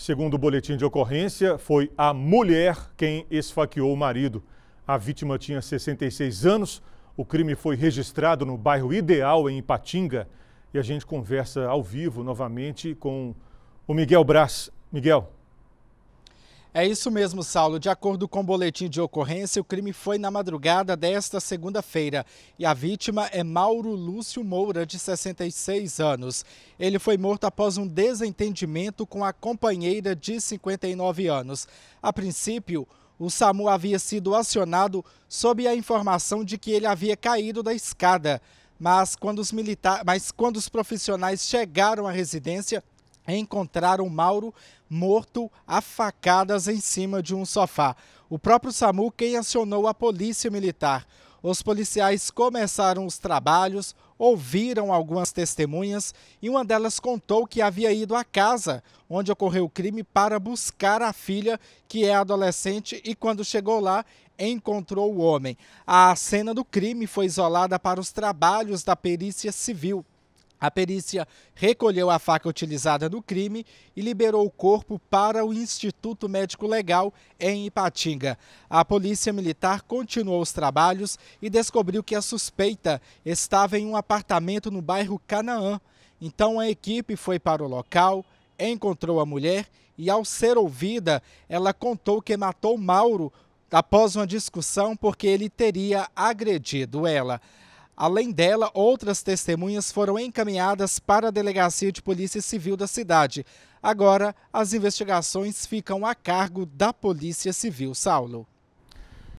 Segundo o boletim de ocorrência, foi a mulher quem esfaqueou o marido. A vítima tinha 66 anos. O crime foi registrado no bairro Ideal, em Ipatinga. E a gente conversa ao vivo novamente com o Miguel Braz. Miguel, é isso mesmo, Saulo. De acordo com o boletim de ocorrência, o crime foi na madrugada desta segunda-feira e a vítima é Mauro Lúcio Moura, de 66 anos. Ele foi morto após um desentendimento com a companheira de 59 anos. A princípio, o SAMU havia sido acionado sob a informação de que ele havia caído da escada. Mas quando, os milita... Mas quando os profissionais chegaram à residência, encontraram Mauro morto a facadas em cima de um sofá. O próprio SAMU quem acionou a polícia militar. Os policiais começaram os trabalhos, ouviram algumas testemunhas e uma delas contou que havia ido à casa onde ocorreu o crime para buscar a filha, que é adolescente, e quando chegou lá, encontrou o homem. A cena do crime foi isolada para os trabalhos da perícia civil. A perícia recolheu a faca utilizada no crime e liberou o corpo para o Instituto Médico Legal em Ipatinga. A polícia militar continuou os trabalhos e descobriu que a suspeita estava em um apartamento no bairro Canaã. Então a equipe foi para o local, encontrou a mulher e, ao ser ouvida, ela contou que matou Mauro após uma discussão porque ele teria agredido ela. Além dela, outras testemunhas foram encaminhadas para a Delegacia de Polícia Civil da cidade. Agora, as investigações ficam a cargo da Polícia Civil, Saulo.